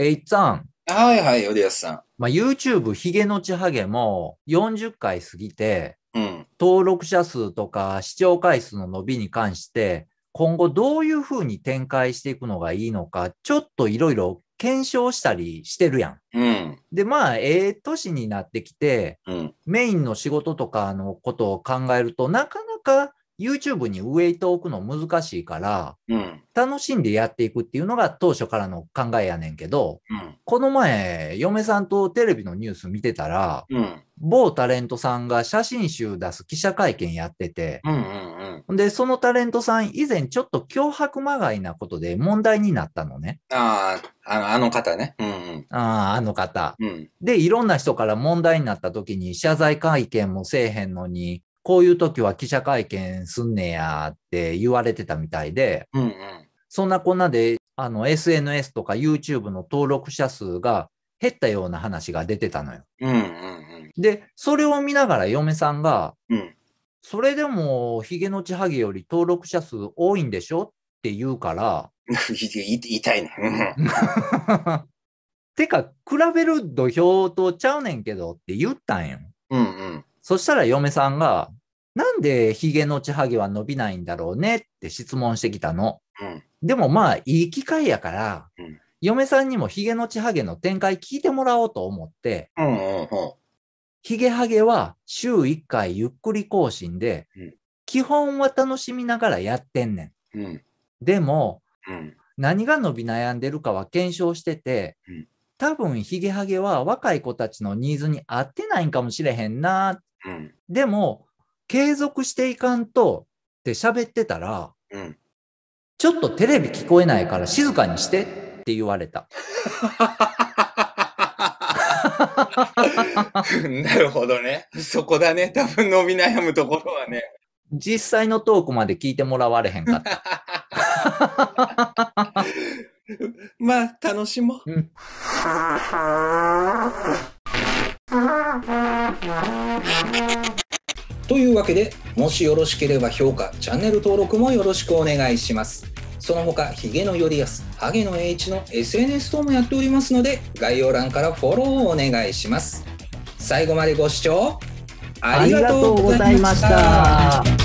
えいっつぁん。はいはい、おでやさん。まあ、YouTube、ヒゲのちハゲも40回過ぎて、うん、登録者数とか視聴回数の伸びに関して、今後どういうふうに展開していくのがいいのか、ちょっといろいろ検証したりしてるやん。うん、で、まあ、ええー、年になってきて、うん、メインの仕事とかのことを考えると、なかなか YouTube にウェイト置くの難しいから、うん、楽しんでやっていくっていうのが当初からの考えやねんけど、うん、この前、嫁さんとテレビのニュース見てたら、うん、某タレントさんが写真集出す記者会見やってて、うんうんうん、で、そのタレントさん以前ちょっと脅迫まがいなことで問題になったのね。ああ、あの方ね。うんうん、ああ、あの方、で、いろんな人から問題になった時に謝罪会見もせえへんのに、こういう時は記者会見すんねやって言われてたみたいで、うんうん、そんなこんなで、あの、SNS とか YouTube の登録者数が減ったような話が出てたのよ。うんうんうん、で、それを見ながら嫁さんが、うん、それでもヒゲのちはげより登録者数多いんでしょって言うから。言 いな。てか、比べる土俵とちゃうねんけどって言ったんよ。うんうん、そしたら嫁さんが、でヒゲのちハゲは伸びないんだろうねって質問してきたの。うん、でもまあ、いい機会やから、うん、嫁さんにもヒゲのちはげの展開聞いてもらおうと思って、うんうんうん、ヒゲハゲは週1回ゆっくり更新で、うん、基本は楽しみながらやってんねん。うん、でも、何が伸び悩んでるかは検証してて、多分ヒゲハゲは若い子たちのニーズに合ってないんかもしれへんな、うん、でも継続していかんとって喋ってたら、うん、ちょっとテレビ聞こえないから静かにしてって言われた。なるほどね。そこだね。多分伸び悩むところはね。実際のトークまで聞いてもらわれへんかった。まあ、楽しもう。うん、というわけで、もしよろしければ評価、チャンネル登録もよろしくお願いします。その他、ヒゲのよりやす、ハゲの栄一の SNS 等もやっておりますので、概要欄からフォローをお願いします。最後までご視聴ありがとうございました。